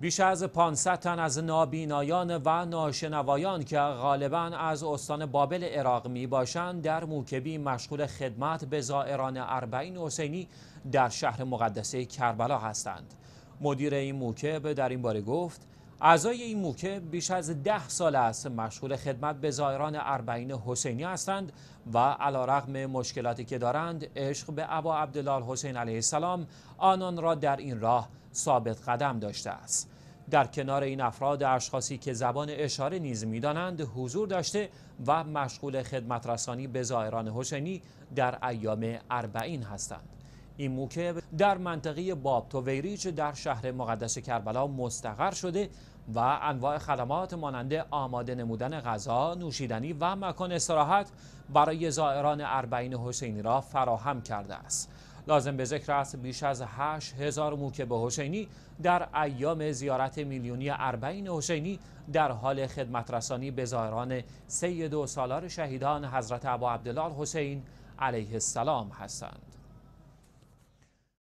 بیش از 500 تن از نابینایان و ناشنوایان که غالبا از استان بابل عراق می باشند در موکبی مشغول خدمت به زائران اربعین حسینی در شهر مقدسه کربلا هستند. مدیر این موکب در این باره گفت اعضای این موکب بیش از ده سال است مشغول خدمت به زائران اربعین حسینی هستند و علا رغم مشکلاتی که دارند عشق به عبا عبدالله حسین علیه السلام آنان را در این راه ثابت قدم داشته است در کنار این افراد اشخاصی که زبان اشاره نیز میدانند حضور داشته و مشغول خدمت رسانی به زائران حسینی در ایام اربعین هستند این موکب در منطقه باب در شهر مقدس کربلا مستقر شده و انواع خدمات ماننده آماده نمودن غذا، نوشیدنی و مکان استراحت برای زائران اربعین حسینی را فراهم کرده است. لازم به ذکر است بیش از 8000 موکب حسینی در ایام زیارت میلیونی اربعین حسینی در حال خدمت رسانی به زائران سید و سالار شهیدان حضرت ابا عبدالله حسین علیه السلام هستند.